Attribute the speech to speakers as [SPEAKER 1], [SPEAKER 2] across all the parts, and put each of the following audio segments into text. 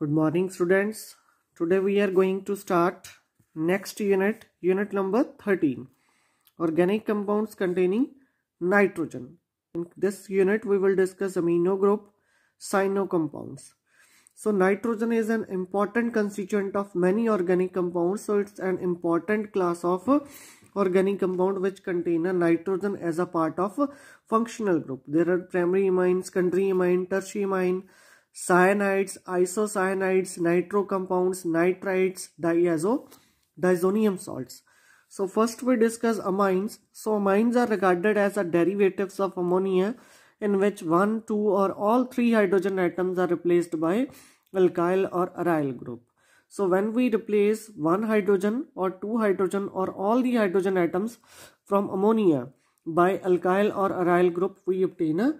[SPEAKER 1] good morning students today we are going to start next unit unit number 13 organic compounds containing nitrogen in this unit we will discuss amino group cyano compounds so nitrogen is an important constituent of many organic compounds so it's an important class of organic compound which contain a nitrogen as a part of a functional group there are primary amines secondary amine tertiary amine cyanides, isocyanides, nitro compounds, nitrites, diazo, diazonium salts. So first we discuss amines. So amines are regarded as the derivatives of ammonia in which one, two or all three hydrogen atoms are replaced by alkyl or aryl group. So when we replace one hydrogen or two hydrogen or all the hydrogen atoms from ammonia by alkyl or aryl group, we obtain a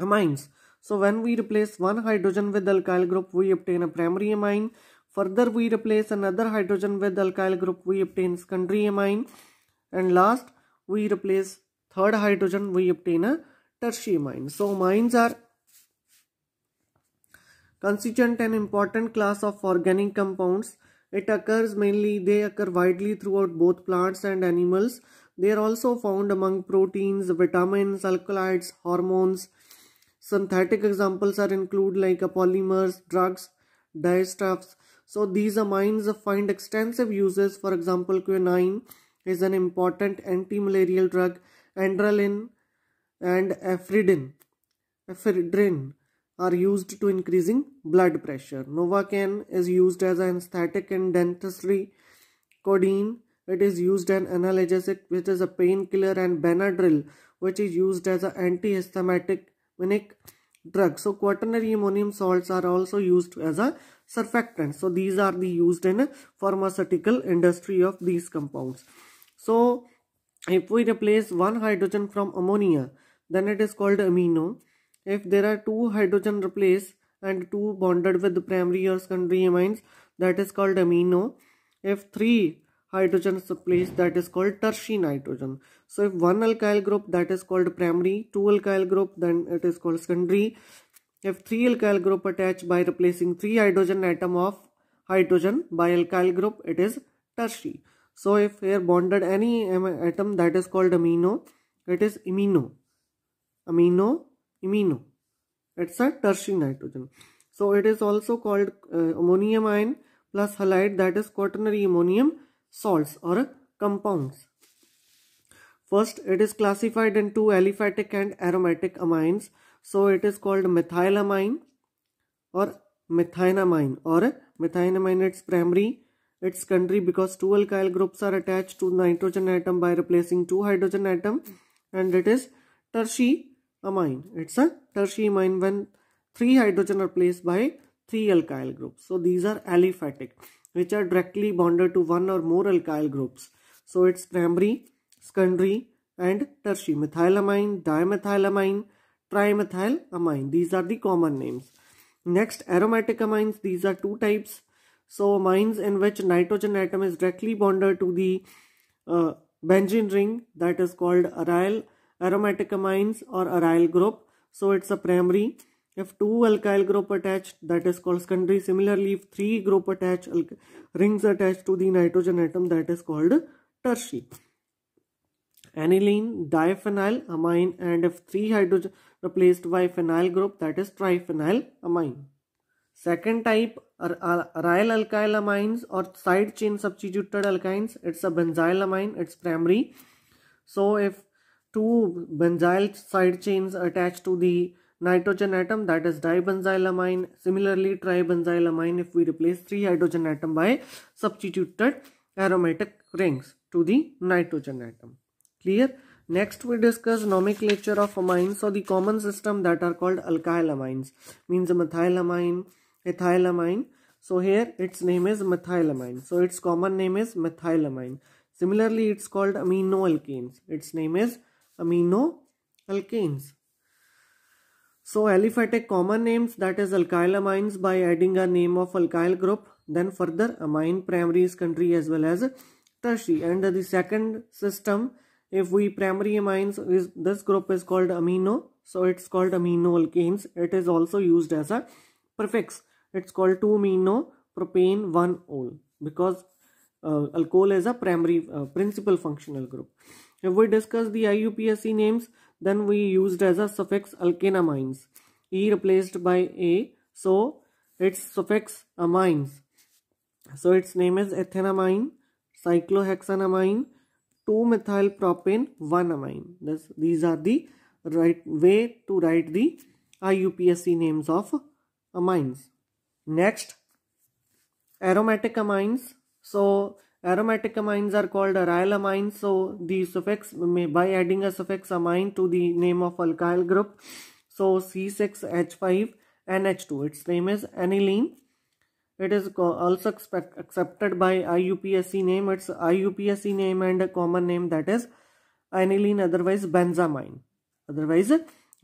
[SPEAKER 1] amines. So when we replace one hydrogen with alkyl group, we obtain a primary amine. Further, we replace another hydrogen with alkyl group, we obtain secondary amine. And last, we replace third hydrogen, we obtain a tertiary amine. So amines are constituent and important class of organic compounds. It occurs mainly, they occur widely throughout both plants and animals. They are also found among proteins, vitamins, alkaloids, hormones, Synthetic examples are include like polymers, drugs, dye stuffs. So these amines find extensive uses. For example, quinine is an important anti-malarial drug. Andralin and ephedrine, ephedrine are used to increasing blood pressure. Novocaine is used as an anesthetic in dentistry. Codeine, it is used as an analgesic, which is a painkiller, and Benadryl, which is used as an antihistaminic quininic drug. So quaternary ammonium salts are also used as a surfactant. So these are the used in pharmaceutical industry of these compounds. So if we replace one hydrogen from ammonia, then it is called amino. If there are two hydrogen replaced and two bonded with the primary or secondary amines, that is called amino. If three hydrogen is replaced, that is called tertiary nitrogen. So if one alkyl group that is called primary, two alkyl group then it is called secondary. If three alkyl group attached by replacing three hydrogen atom of hydrogen by alkyl group it is tertiary. So if here bonded any atom that is called amino, it is imino. Amino, imino. It's a tertiary nitrogen. So it is also called uh, ammonium ion plus halide that is quaternary ammonium salts or compounds. First, it is classified into aliphatic and aromatic amines. So it is called methylamine or methinamine or methinamine its primary its country because two alkyl groups are attached to nitrogen atom by replacing two hydrogen atom and it is tertiary amine. It's a tertiary amine when three hydrogen are placed by three alkyl groups. So these are aliphatic which are directly bonded to one or more alkyl groups. So it's primary secondary and tertiary methylamine, dimethylamine, trimethylamine. These are the common names. Next, aromatic amines. These are two types. So, amines in which nitrogen atom is directly bonded to the uh, benzene ring that is called aryl aromatic amines or aryl group. So, it's a primary. If two alkyl group attached, that is called secondary. Similarly, if three group attached, rings attached to the nitrogen atom, that is called tertiary aniline, diphenyl amine and if 3 hydrogen replaced by phenyl group that is triphenyl amine. Second type are aryl alkyl amines or side chain substituted alkynes. It's a benzyl amine, it's primary. So if two benzyl side chains attached to the nitrogen atom that is dibenzylamine. Similarly tribenzylamine if we replace three hydrogen atom by substituted aromatic rings to the nitrogen atom. Clear? Next we discuss nomenclature of amines. So the common system that are called alkyl amines means methylamine, ethylamine. So here its name is methylamine. So its common name is methylamine. Similarly, it's called amino alkanes. Its name is amino alkanes. So aliphatic common names that is alkyl amines by adding a name of alkyl group. Then further amine primary is country as well as tertiary. And the second system if we primary amines, is, this group is called amino. So it's called amino alkanes. It is also used as a prefix. It's called 2-amino propane 1-ol because uh, alcohol is a primary uh, principal functional group. If we discuss the IUPAC names, then we used as a suffix alkanamines. E replaced by A. So its suffix amines. So its name is ethanamine, cyclohexanamine, 2 methyl propane 1 amine. This, these are the right way to write the IUPAC names of amines. Next, aromatic amines. So, aromatic amines are called aryl amines. So, the suffix, by adding a suffix amine to the name of alkyl group. So, C6H5 NH2. Its name is aniline. It is also accepted by IUPSC name. Its IUPSC name and a common name that is aniline otherwise benzamine. Otherwise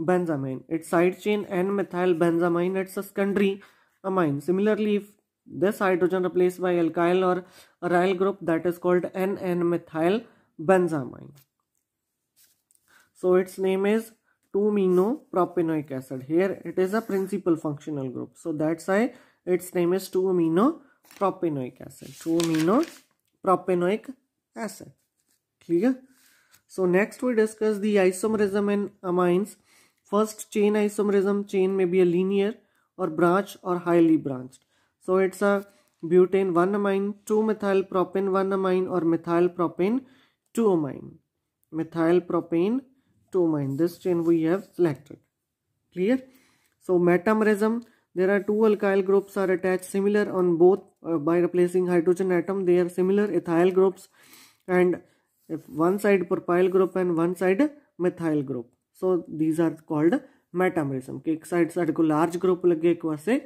[SPEAKER 1] benzamine. Its side chain n methyl benzamine. It's a secondary amine. Similarly, if this hydrogen replaced by alkyl or aryl group that is called NN methyl benzamine. So its name is 2 propenoic acid. Here it is a principal functional group. So that's why its name is 2 propenoic acid. 2 propenoic acid. Clear? So next we discuss the isomerism in amines. First chain isomerism chain may be a linear or branch or highly branched. So it's a butane 1 amine, 2 methyl propane 1 amine or methyl propane 2 amine. Methyl propane 2 amine. This chain we have selected. Clear? So metamerism There are two alkyl groups are attached similar on both uh, by replacing hydrogen atom. They are similar ethyl groups and if one side propyl group and one side methyl group. So these are called metamerism. एक side side को large group लग गया एक वहाँ से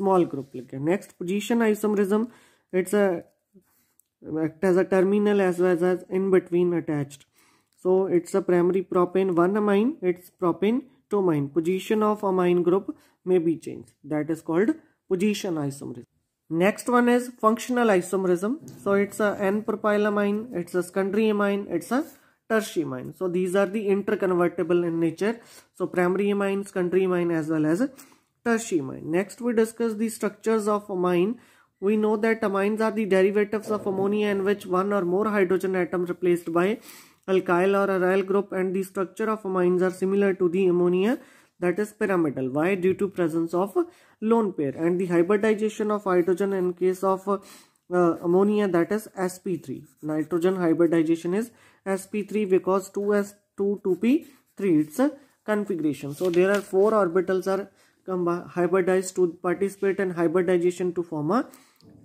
[SPEAKER 1] small group लग गया. Next position isomerism it's a act as a terminal as well as, as in between attached. So it's a primary propane one amine. It's propane amine. Position of amine group may be changed. That is called position isomerism. Next one is functional isomerism. So it's a N-propylamine, it's a secondary amine, it's a tertiary amine. So these are the interconvertible in nature. So primary amine, secondary amine as well as tertiary amine. Next we discuss the structures of amine. We know that amines are the derivatives of ammonia in which one or more hydrogen atoms replaced by alkyl or aryl group and the structure of amines are similar to the ammonia that is pyramidal. Why? Due to presence of lone pair and the hybridization of hydrogen in case of uh, ammonia that is sp3 nitrogen hybridization is sp3 because 2s2 2p3 it's a configuration so there are four orbitals are hybridized to participate in hybridization to form a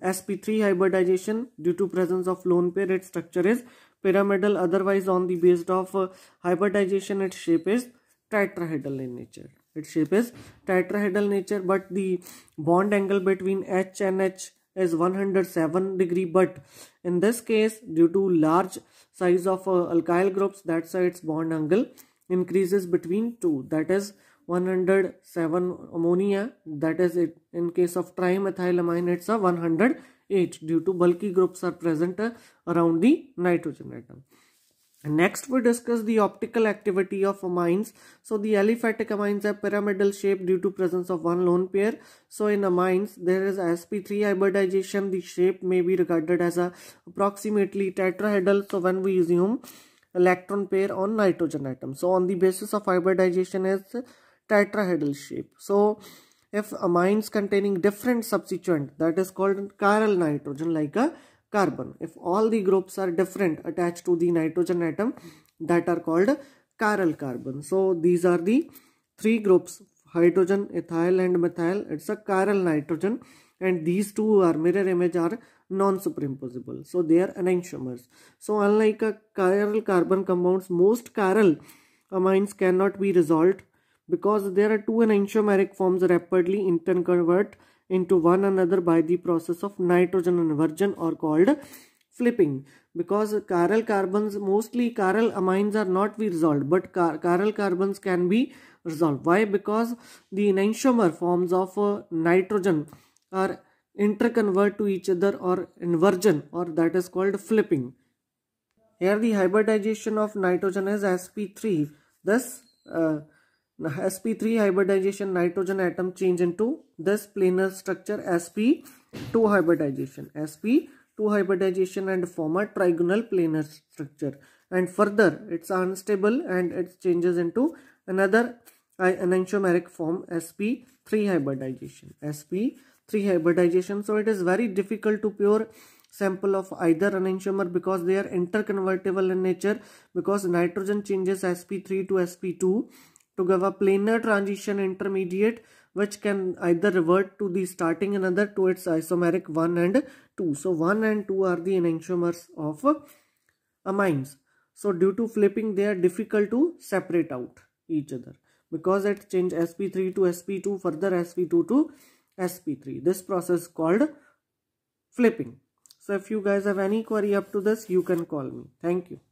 [SPEAKER 1] sp3 hybridization due to presence of lone pair its structure is pyramidal otherwise on the based of uh, hybridization its shape is tetrahedral in nature its shape is tetrahedral nature but the bond angle between h and h is 107 degree but in this case due to large size of uh, alkyl groups that's why its bond angle increases between two that is 107 ammonia that is it in case of trimethylamine it's a 100 eight due to bulky groups are present around the nitrogen atom. Next we discuss the optical activity of amines. So the aliphatic amines are pyramidal shape due to presence of one lone pair. So in amines there is sp3 hybridization. The shape may be regarded as a approximately tetrahedral. So when we assume electron pair on nitrogen atom. So on the basis of hybridization is tetrahedral shape. So if amines containing different substituent that is called chiral nitrogen like a carbon. If all the groups are different attached to the nitrogen atom that are called chiral carbon. So these are the three groups hydrogen, ethyl and methyl. It's a chiral nitrogen and these two are mirror image are non-superimposable. So they are enantiomers. So unlike a chiral carbon compounds, most chiral amines cannot be resolved because there are two enantiomeric forms rapidly interconvert into one another by the process of nitrogen inversion or called flipping because chiral carbons mostly chiral amines are not be resolved but car chiral carbons can be resolved why because the enantiomer forms of uh, nitrogen are interconvert to each other or inversion or that is called flipping here the hybridization of nitrogen is sp3 thus uh, now, sp3 hybridization nitrogen atom change into this planar structure sp2 hybridization sp2 hybridization and form a trigonal planar structure and further it's unstable and it changes into another uh, enantiomeric form sp3 hybridization sp3 hybridization so it is very difficult to pure sample of either enantiomer because they are interconvertible in nature because nitrogen changes sp3 to sp2 to give a planar transition intermediate which can either revert to the starting another to its isomeric 1 and 2. So 1 and 2 are the enantiomers of amines. So due to flipping they are difficult to separate out each other because it change sp3 to sp2 further sp2 to sp3. This process called flipping. So if you guys have any query up to this you can call me. Thank you.